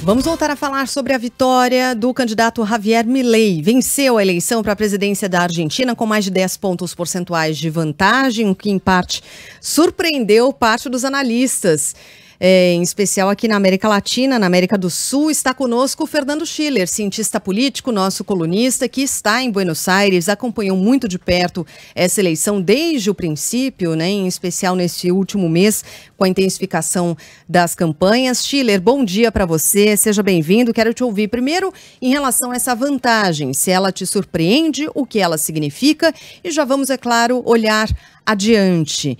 Vamos voltar a falar sobre a vitória do candidato Javier Milei. Venceu a eleição para a presidência da Argentina com mais de 10 pontos percentuais de vantagem, o que em parte surpreendeu parte dos analistas é, em especial aqui na América Latina, na América do Sul, está conosco o Fernando Schiller, cientista político, nosso colunista, que está em Buenos Aires, acompanhou muito de perto essa eleição desde o princípio, né, em especial neste último mês, com a intensificação das campanhas. Schiller, bom dia para você, seja bem-vindo. Quero te ouvir primeiro em relação a essa vantagem, se ela te surpreende, o que ela significa, e já vamos, é claro, olhar adiante.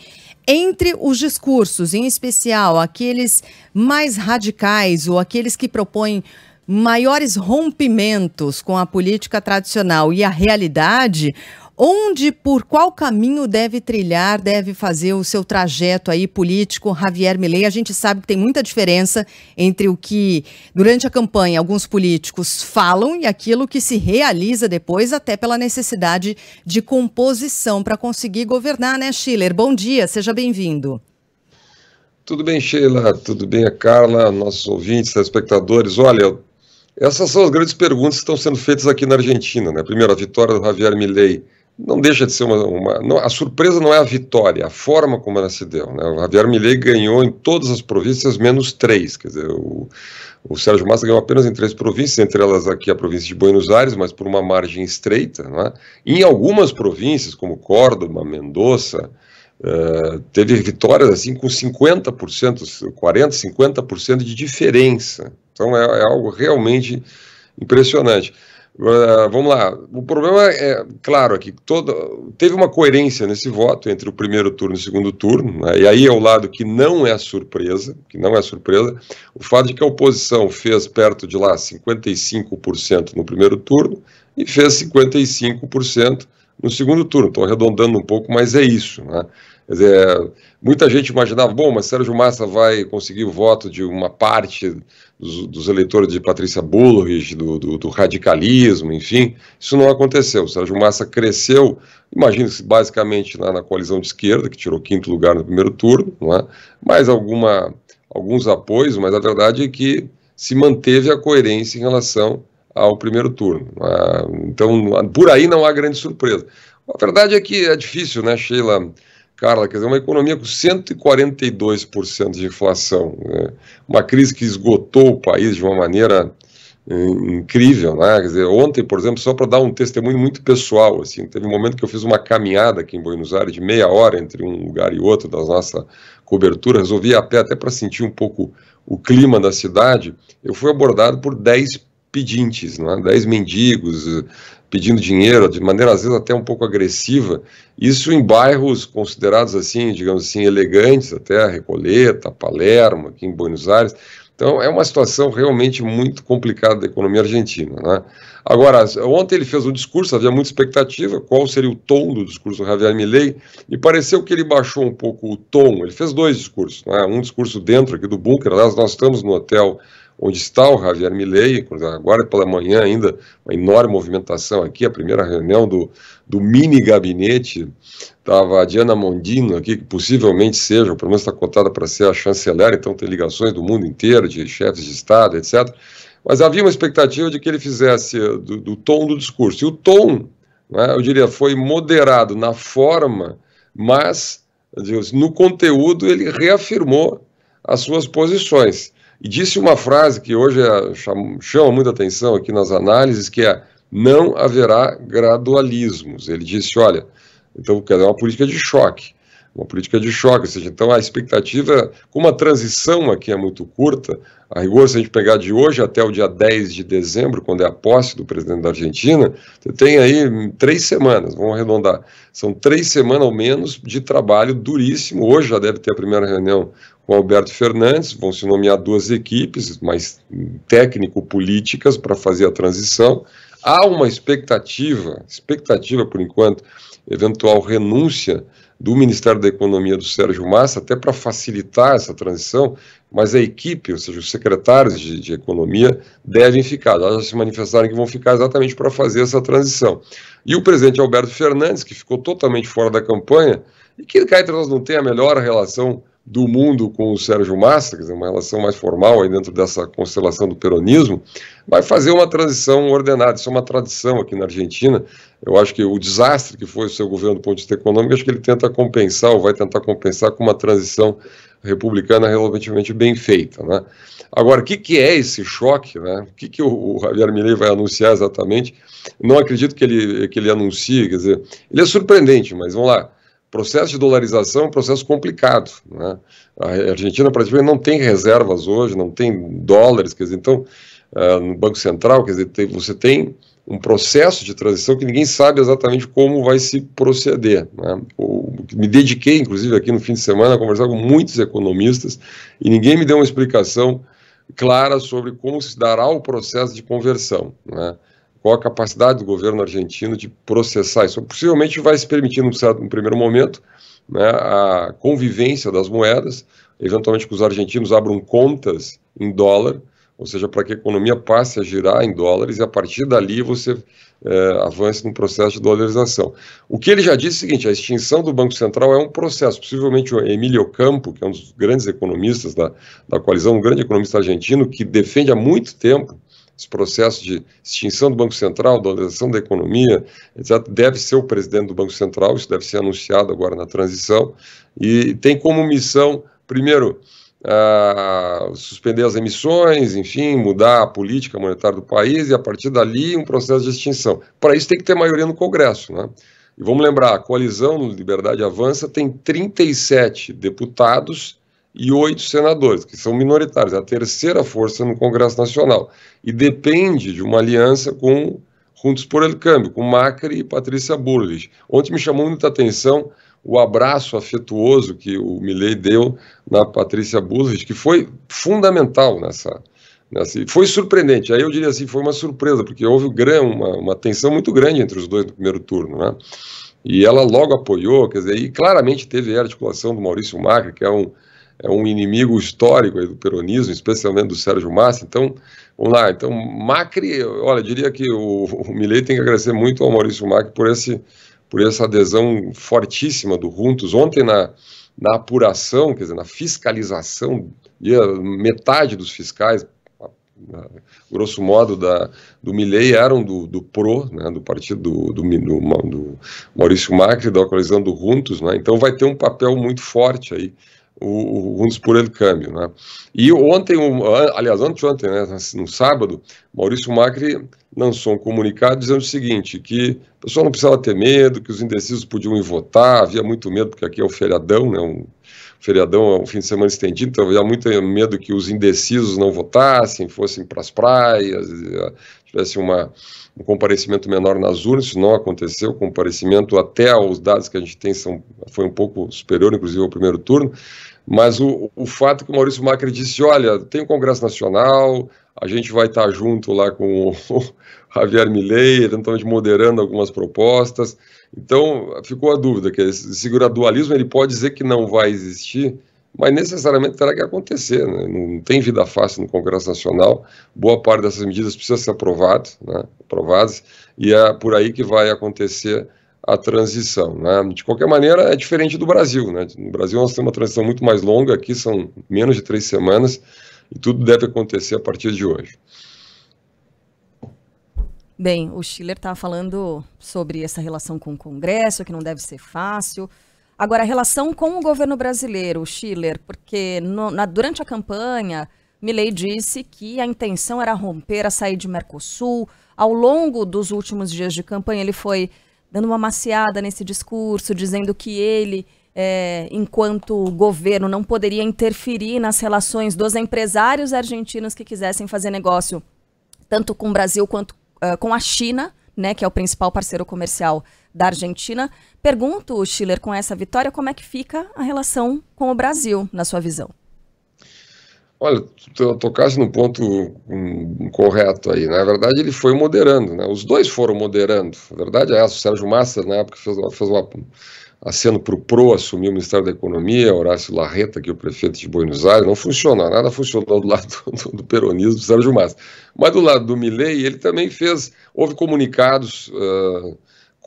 Entre os discursos, em especial aqueles mais radicais ou aqueles que propõem maiores rompimentos com a política tradicional e a realidade, Onde, por qual caminho deve trilhar, deve fazer o seu trajeto aí político, Javier Milei? A gente sabe que tem muita diferença entre o que durante a campanha alguns políticos falam e aquilo que se realiza depois, até pela necessidade de composição para conseguir governar, né, Schiller? Bom dia, seja bem-vindo. Tudo bem, Sheila? Tudo bem, a Carla, nossos ouvintes, espectadores? Olha, essas são as grandes perguntas que estão sendo feitas aqui na Argentina, né? Primeiro, a vitória do Javier Milei não deixa de ser uma. uma não, a surpresa não é a vitória, é a forma como ela se deu. Né? O Javier Milei ganhou em todas as províncias, menos três. Quer dizer, o, o Sérgio Massa ganhou apenas em três províncias, entre elas aqui a província de Buenos Aires, mas por uma margem estreita. Né? Em algumas províncias, como Córdoba, Mendoza, Uh, teve vitórias assim com 50%, 40%, 50% de diferença. Então é, é, algo realmente impressionante. Uh, vamos lá. O problema é, é claro, aqui toda teve uma coerência nesse voto entre o primeiro turno e o segundo turno. Né? E aí é o lado que não é surpresa, que não é surpresa, o fato de que a oposição fez perto de lá 55% no primeiro turno e fez 55% no segundo turno. Estou arredondando um pouco, mas é isso, né? Quer dizer, muita gente imaginava, bom, mas Sérgio Massa vai conseguir o voto de uma parte dos, dos eleitores de Patrícia Bullrich, do, do, do, radicalismo, enfim, isso não aconteceu. O Sérgio Massa cresceu, imagina-se basicamente na, na coalizão de esquerda, que tirou quinto lugar no primeiro turno, não é? mais alguma, alguns apoios, mas a verdade é que se manteve a coerência em relação ao primeiro turno. É? Então, por aí não há grande surpresa. A verdade é que é difícil, né, Sheila? Carla, quer dizer, uma economia com 142% de inflação, né? uma crise que esgotou o país de uma maneira eh, incrível, né? Quer dizer, ontem, por exemplo, só para dar um testemunho muito pessoal, assim, teve um momento que eu fiz uma caminhada aqui em Buenos Aires de meia hora entre um lugar e outro da nossa cobertura, resolvi ir a pé até para sentir um pouco o clima da cidade. Eu fui abordado por 10 pedintes, né? 10 mendigos, pedindo dinheiro de maneira às vezes até um pouco agressiva, isso em bairros considerados assim, digamos assim, elegantes, até Recoleta, Palermo, aqui em Buenos Aires. Então é uma situação realmente muito complicada da economia argentina. Né? Agora, ontem ele fez um discurso, havia muita expectativa, qual seria o tom do discurso do Javier Milei, e pareceu que ele baixou um pouco o tom, ele fez dois discursos, né? um discurso dentro aqui do bunker, nós estamos no hotel onde está o Javier Milei, agora pela manhã ainda, uma enorme movimentação aqui, a primeira reunião do, do mini gabinete, estava a Diana Mondino aqui, que possivelmente seja, pelo menos está cotada para ser a chanceler, então tem ligações do mundo inteiro, de chefes de Estado, etc., mas havia uma expectativa de que ele fizesse eh, do, do tom do discurso, e o tom, né, eu diria, foi moderado na forma, mas eh, assim, no conteúdo ele reafirmou as suas posições e disse uma frase que hoje é, chama, muita atenção aqui nas análises, que é não haverá gradualismos. Ele disse, olha, então quer dizer, é uma política de choque, uma política de choque, ou seja, então a expectativa, como a transição aqui é muito curta, a rigor, se a gente pegar de hoje até o dia 10 de dezembro, quando é a posse do presidente da Argentina, você tem aí hum, três semanas, vamos arredondar. São três semanas ao menos de trabalho duríssimo. Hoje já deve ter a primeira reunião com Alberto Fernandes, vão se nomear duas equipes, mais hum, técnico-políticas, para fazer a transição. Há uma expectativa, expectativa por enquanto, eventual renúncia do Ministério da Economia do Sérgio Massa, até para facilitar essa transição, mas a equipe, ou seja, os secretários de, de economia, devem ficar. Já se manifestaram que vão ficar exatamente para fazer essa transição. E o presidente Alberto Fernandes, que ficou totalmente fora da campanha, e que cá entre nós não tem a melhor relação do mundo com o Sérgio Massa, quer dizer, uma relação mais formal aí dentro dessa constelação do peronismo, vai fazer uma transição ordenada. Isso é uma tradição aqui na Argentina. Eu acho que o desastre que foi o seu governo do ponto de vista econômico, acho que ele tenta compensar, ou vai tentar compensar com uma transição republicana relativamente bem feita. Né? Agora, o que, que é esse choque? Né? O que, que o, Javier Milei vai anunciar exatamente? Não acredito que ele, que ele anuncie, quer dizer, ele é surpreendente, mas vamos lá processo de dolarização é um processo complicado. Né? A Argentina praticamente não tem reservas hoje, não tem dólares, quer dizer, então, uh, no Banco Central, quer dizer, tem, você tem um processo de transição que ninguém sabe exatamente como vai se proceder. Né? Eu me dediquei, inclusive, aqui no fim de semana a conversar com muitos economistas e ninguém me deu uma explicação clara sobre como se dará o processo de conversão. Né? qual a capacidade do governo argentino de processar isso. Possivelmente vai se permitir, num, certo, num primeiro momento, né, a convivência das moedas, eventualmente que os argentinos abram contas em dólar, ou seja, para que a economia passe a girar em dólares e a partir dali você é, avance no processo de dolarização. O que ele já disse é o seguinte: a extinção do Banco Central é um processo. Possivelmente o Emílio Campo, que é um dos grandes economistas da, da coalizão, um grande economista argentino, que defende há muito tempo esse processo de extinção do Banco Central, dolarização da economia, etc., deve ser o presidente do Banco Central, isso deve ser anunciado agora na transição, e tem como missão, primeiro, uh, suspender as emissões, enfim, mudar a política monetária do país e, a partir dali, um processo de extinção. Para isso, tem que ter maioria no Congresso, né? E vamos lembrar, a coalizão Liberdade Avança tem 37 deputados e oito senadores, que são minoritários, é a terceira força no Congresso Nacional. E depende de uma aliança com Juntos por El Câmbio, com Macri e Patrícia Burlich. Ontem me chamou muita atenção o abraço afetuoso que o Milley deu na Patrícia Burlich, que foi fundamental nessa, Foi surpreendente, aí eu diria assim, foi uma surpresa, porque houve uma, uma tensão muito grande entre os dois no primeiro turno, né? E ela logo apoiou, quer dizer, e claramente teve a articulação do Maurício Macri, que é um é um inimigo histórico do peronismo, especialmente do Sérgio Massa. Então, vamos lá. Então, Macri, olha, diria que o, o Milei tem que agradecer muito ao Maurício Macri por, esse, por essa adesão fortíssima do Runtos. Ontem, na, na apuração, quer dizer, na fiscalização, metade dos fiscais, grosso modo, da, do Milley eram do, do PRO, né, do partido do, do, do Maurício Macri, da coalizão do Runtos, né, então vai ter um papel muito forte aí o, o Fundos por ele Câmbio. Né? E ontem, um, aliás, ontem, né, assim, no sábado, Maurício Macri lançou um comunicado dizendo o seguinte, que o pessoal não precisava ter medo, que os indecisos podiam ir votar, havia muito medo, porque aqui é o feriadão, né, um feriadão, é um fim de semana estendido, então havia muito medo que os indecisos não votassem, fossem para as praias, ah, tivesse uma, um comparecimento menor nas urnas, isso não aconteceu, o comparecimento até aos dados que a gente tem são, foi um pouco superior, inclusive, ao primeiro turno, mas o, o fato que o Maurício Macri disse: olha, tem o Congresso Nacional, a gente vai estar junto lá com o Javier Milei, eventualmente moderando algumas propostas. Então, ficou a dúvida que esse gradualismo ele pode dizer que não vai existir, mas necessariamente terá que acontecer. Né? Não tem vida fácil no Congresso Nacional. Boa parte dessas medidas precisa ser aprovado, né? aprovadas, e é por aí que vai acontecer a transição. Né? De qualquer maneira, é diferente do Brasil. Né? No Brasil, nós temos uma transição muito mais longa, aqui são menos de três semanas, e tudo deve acontecer a partir de hoje. Bem, o Schiller estava falando sobre essa relação com o Congresso, que não deve ser fácil. Agora, a relação com o governo brasileiro, Schiller, porque no, na, durante a campanha, Milley disse que a intenção era romper a sair de Mercosul. Ao longo dos últimos dias de campanha, ele foi dando uma maciada nesse discurso, dizendo que ele, é, enquanto governo, não poderia interferir nas relações dos empresários argentinos que quisessem fazer negócio tanto com o Brasil quanto uh, com a China, né, que é o principal parceiro comercial da Argentina. Pergunto, Schiller, com essa vitória, como é que fica a relação com o Brasil, na sua visão? Olha, tu tocasse no ponto correto aí. Né? Na verdade, ele foi moderando, né? Os dois foram moderando. A verdade é essa. O Sérgio Massa, na época, fez, fez uma aceno para o PRO assumir o Ministério da Economia, Horácio Larreta, que é o prefeito de Buenos Aires, não funciona, nada funcionou do lado do, do peronismo do Sérgio Massa. Mas do lado do Milley, ele também fez, houve comunicados uh,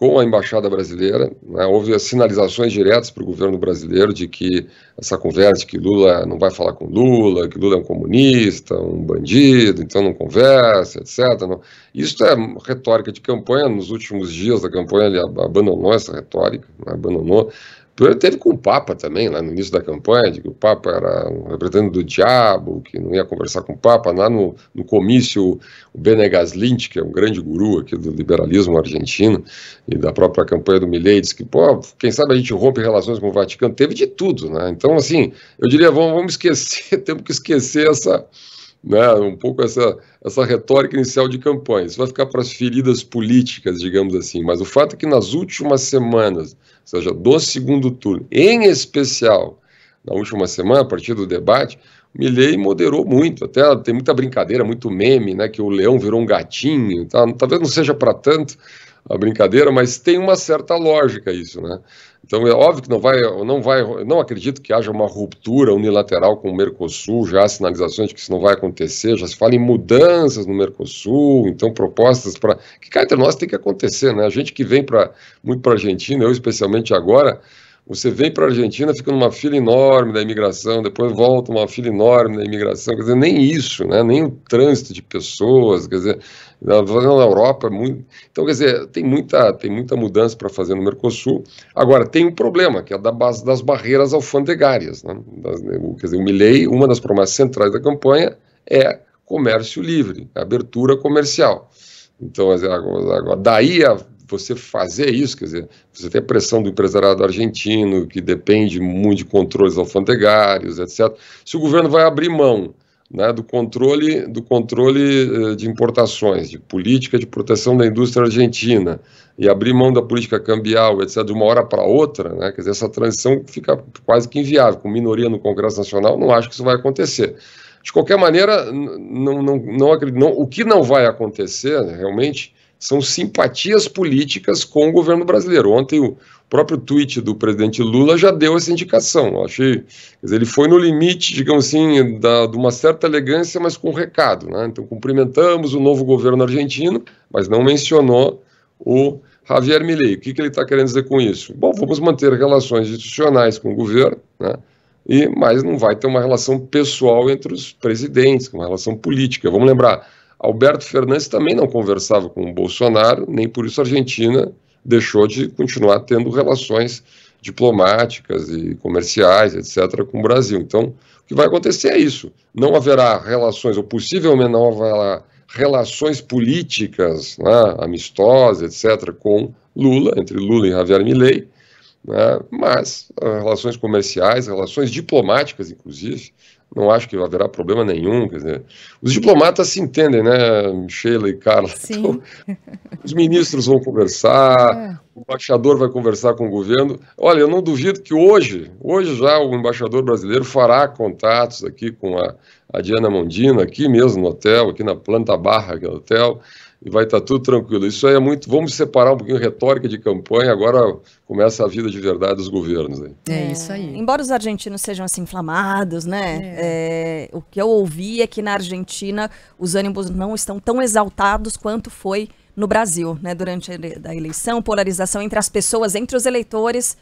com a Embaixada Brasileira. Né, houve sinalizações diretas para o governo brasileiro de que essa conversa que Lula não vai falar com Lula, que Lula é um comunista, um bandido, então não conversa, etc. Não. Isso é retórica de campanha. Nos últimos dias da campanha, ele abandonou essa retórica, né, abandonou Primeiro teve com o Papa também, lá no início da campanha, de que o Papa era um representante do diabo, que não ia conversar com o Papa. Lá no, no comício, o Bene Gaslint, que é um grande guru aqui do liberalismo argentino e da própria campanha do Milei, disse que, pô, quem sabe a gente rompe relações com o Vaticano. Teve de tudo, né? Então, assim, eu diria, vamos, vamos esquecer, temos que esquecer essa né, um pouco essa, essa retórica inicial de campanha. Isso vai ficar para as feridas políticas, digamos assim. Mas o fato é que nas últimas semanas, ou seja, do segundo turno, em especial na última semana, a partir do debate, Milley moderou muito. Até tem muita brincadeira, muito meme, né, que o leão virou um gatinho. Tá? Talvez não seja para tanto, a brincadeira, mas tem uma certa lógica isso, né? Então é óbvio que não vai, não vai, não acredito que haja uma ruptura unilateral com o Mercosul, já há sinalizações de que isso não vai acontecer, já se fala em mudanças no Mercosul, então propostas para que cá entre nós tem que acontecer, né? A gente que vem para muito para a Argentina, eu especialmente agora, você vem para a Argentina, fica numa fila enorme da imigração, depois volta uma fila enorme da imigração. Quer dizer, nem isso, né? nem o trânsito de pessoas. Quer dizer, na Europa, é muito... então, quer dizer, tem muita, tem muita mudança para fazer no Mercosul. Agora, tem um problema, que é da base das barreiras alfandegárias. Né? Das, quer dizer, o Milley, uma das promessas centrais da campanha é comércio livre, abertura comercial. Então, agora, daí a você fazer isso, quer dizer, você tem a pressão do empresariado argentino, que depende muito de controles alfandegários, etc. Se o governo vai abrir mão né, do controle do controle eh, de importações, de política de proteção da indústria argentina e abrir mão da política cambial, etc, de uma hora para outra, né, quer dizer, essa transição fica quase que inviável, com minoria no Congresso Nacional, não acho que isso vai acontecer. De qualquer maneira, não, não, não, acredito, não o que não vai acontecer né, realmente são simpatias políticas com o governo brasileiro. Ontem o próprio tweet do presidente Lula já deu essa indicação. Eu achei, dizer, ele foi no limite, digamos assim, da, de uma certa elegância, mas com um recado. Né? Então cumprimentamos o novo governo argentino, mas não mencionou o Javier Milei. O que, que ele está querendo dizer com isso? Bom, vamos manter relações institucionais com o governo, né? e mas não vai ter uma relação pessoal entre os presidentes, uma relação política. Vamos lembrar Alberto Fernandes também não conversava com o Bolsonaro, nem por isso a Argentina deixou de continuar tendo relações diplomáticas e comerciais, etc., com o Brasil. Então, o que vai acontecer é isso. Não haverá relações, ou possivelmente não haverá relações políticas né, amistosas, etc., com Lula, entre Lula e Javier Milei, né, mas ah, relações comerciais, relações diplomáticas, inclusive, não acho que haverá problema nenhum. Quer dizer, os diplomatas se entendem, né, Sheila e Carla? Então, os ministros vão conversar, é. o embaixador vai conversar com o governo. Olha, eu não duvido que hoje, hoje já o embaixador brasileiro fará contatos aqui com a, a Diana Mondino, aqui mesmo no hotel, aqui na Planta Barra, que é o hotel e vai estar tá tudo tranquilo. Isso aí é muito. Vamos separar um pouquinho retórica de campanha, agora começa a vida de verdade dos governos. Aí. É, é isso aí. Embora os argentinos sejam assim inflamados, né? É. É, o que eu ouvi é que na Argentina os ânimos não estão tão exaltados quanto foi no Brasil, né? Durante a eleição, polarização entre as pessoas, entre os eleitores,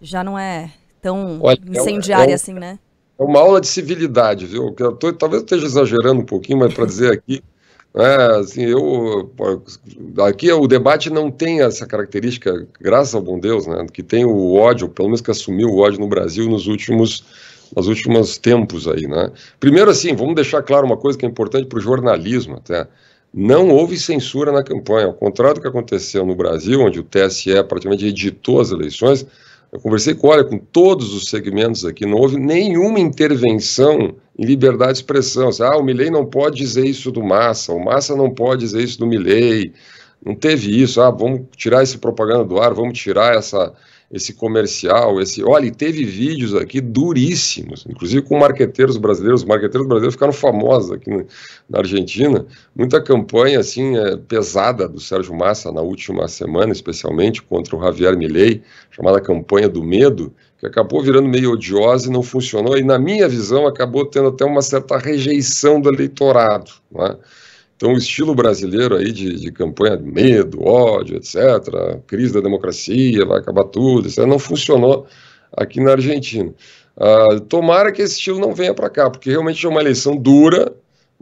já não é tão Olha, é incendiária é um, assim, né? É uma aula de civilidade, viu? Eu tô, talvez eu esteja exagerando um pouquinho, mas para dizer aqui. É, assim, eu. Aqui o debate não tem essa característica, graças ao bom Deus, né? Que tem o ódio, pelo menos que assumiu o ódio no Brasil nos últimos nos últimos tempos aí, né? Primeiro, assim, vamos deixar claro uma coisa que é importante para o jornalismo até. Não houve censura na campanha, ao contrário do que aconteceu no Brasil, onde o TSE praticamente editou as eleições, eu conversei com, olha, com todos os segmentos aqui, não houve nenhuma intervenção em liberdade de expressão. Assim, ah, o Milley não pode dizer isso do Massa, o Massa não pode dizer isso do Milley. Não teve isso, ah, vamos tirar essa propaganda do ar, vamos tirar essa, esse comercial, esse. Olha, teve vídeos aqui duríssimos, inclusive com marqueteiros brasileiros. Os marqueteiros brasileiros ficaram famosos aqui na Argentina. Muita campanha assim é, pesada do Sérgio Massa na última semana, especialmente contra o Javier Milei, chamada campanha do medo, que acabou virando meio odiosa e não funcionou. E na minha visão acabou tendo até uma certa rejeição do eleitorado. Não é? Então, o estilo brasileiro aí de, de campanha de medo, ódio, etc., crise da democracia, vai acabar tudo, isso não funcionou aqui na Argentina. Ah, tomara que esse estilo não venha para cá, porque realmente é uma eleição dura,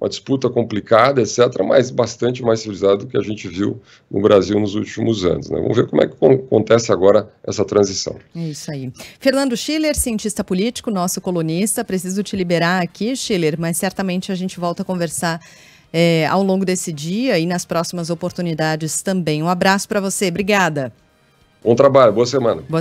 uma disputa complicada, etc., mas bastante mais civilizada do que a gente viu no Brasil nos últimos anos. Né? Vamos ver como é que acontece agora essa transição. É isso aí. Fernando Schiller, cientista político, nosso colunista. Preciso te liberar aqui, Schiller, mas certamente a gente volta a conversar é, ao longo desse dia e nas próximas oportunidades também. Um abraço para você, obrigada. Bom trabalho, boa semana. Boa